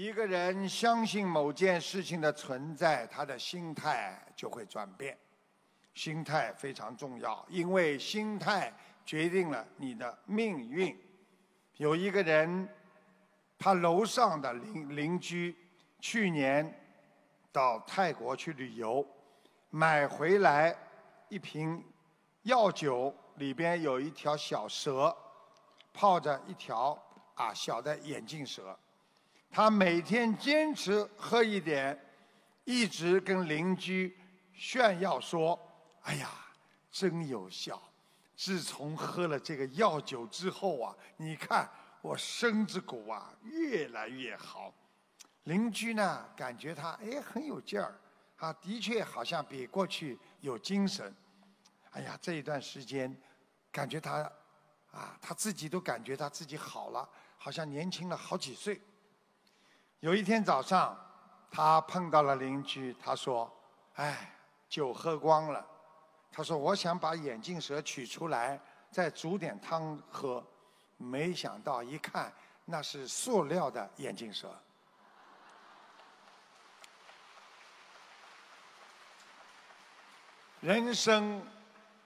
一个人相信某件事情的存在，他的心态就会转变。心态非常重要，因为心态决定了你的命运。有一个人，他楼上的邻邻居去年到泰国去旅游，买回来一瓶药酒，里边有一条小蛇，泡着一条啊小的眼镜蛇。他每天坚持喝一点，一直跟邻居炫耀说：“哎呀，真有效！自从喝了这个药酒之后啊，你看我身子骨啊越来越好。”邻居呢，感觉他哎很有劲儿，啊，的确好像比过去有精神。哎呀，这一段时间，感觉他，啊，他自己都感觉他自己好了，好像年轻了好几岁。有一天早上，他碰到了邻居，他说：“哎，酒喝光了。”他说：“我想把眼镜蛇取出来，再煮点汤喝。”没想到一看，那是塑料的眼镜蛇。人生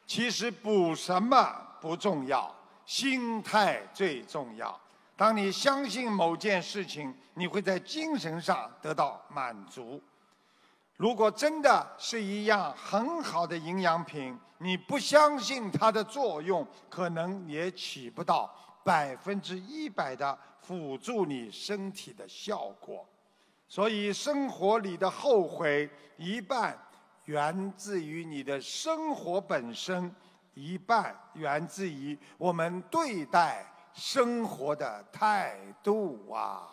其实补什么不重要，心态最重要。当你相信某件事情，你会在精神上得到满足。如果真的是一样很好的营养品，你不相信它的作用，可能也起不到百分之一百的辅助你身体的效果。所以，生活里的后悔，一半源自于你的生活本身，一半源自于我们对待。生活的态度啊！